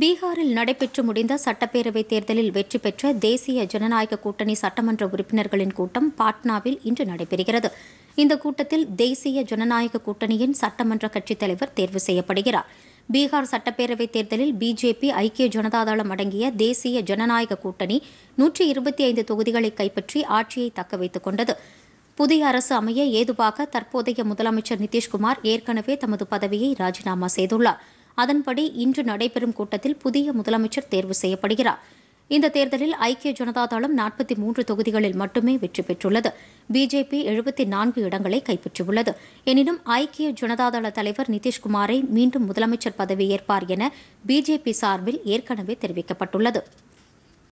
பீகாரில் நடைபெற்று முடிந்த சட்டப்பேரவைத் தேர்தலில் வெற்றி பெற்ற தேசிய ஜனநாயக கூட்டணி சட்டமன்ற உறுப்பினர்களின் கூட்டம் பாட்னாவில் இன்று நடைபெறுகிறது இந்த கூட்டத்தில் தேசிய ஜனநாயக கூட்டணியின் சட்டமன்ற கட்சித் தலைவர் தேர்வு செய்யப்படுகிறார் பீகார் சட்டப்பேரவைத் தேர்தலில் பிஜேபி ஐக்கிய ஜனதாதளம் அடங்கிய தேசிய ஜனநாயக கூட்டணி நூற்றி இருபத்தி ஐந்து தொகுதிகளை கைப்பற்றி ஆட்சியை தக்க கொண்டது புதிய அரசு அமைய ஏதுவாக தற்போதைய முதலமைச்சர் நிதிஷ்குமார் ஏற்கனவே தமது பதவியை ராஜினாமா செய்துள்ளார் அதன்படி இன்று நடைபெறும் கூட்டத்தில் புதிய முதலமைச்சர் தேர்வு செய்யப்படுகிறார் இந்த தேர்தலில் ஐக்கிய ஜனதா தளம் நாற்பத்தி மூன்று தொகுதிகளில் மட்டுமே வெற்றி பெற்றுள்ளது பிஜேபி எழுபத்தி நான்கு இடங்களை கைப்பற்றியுள்ளது எனினும் ஐக்கிய ஜனதா தள தலைவர் நிதிஷ்குமாரை மீண்டும் முதலமைச்சர் பதவி ஏற்பார் என பிஜேபி சார்பில் ஏற்கனவே தெரிவிக்கப்பட்டுள்ளது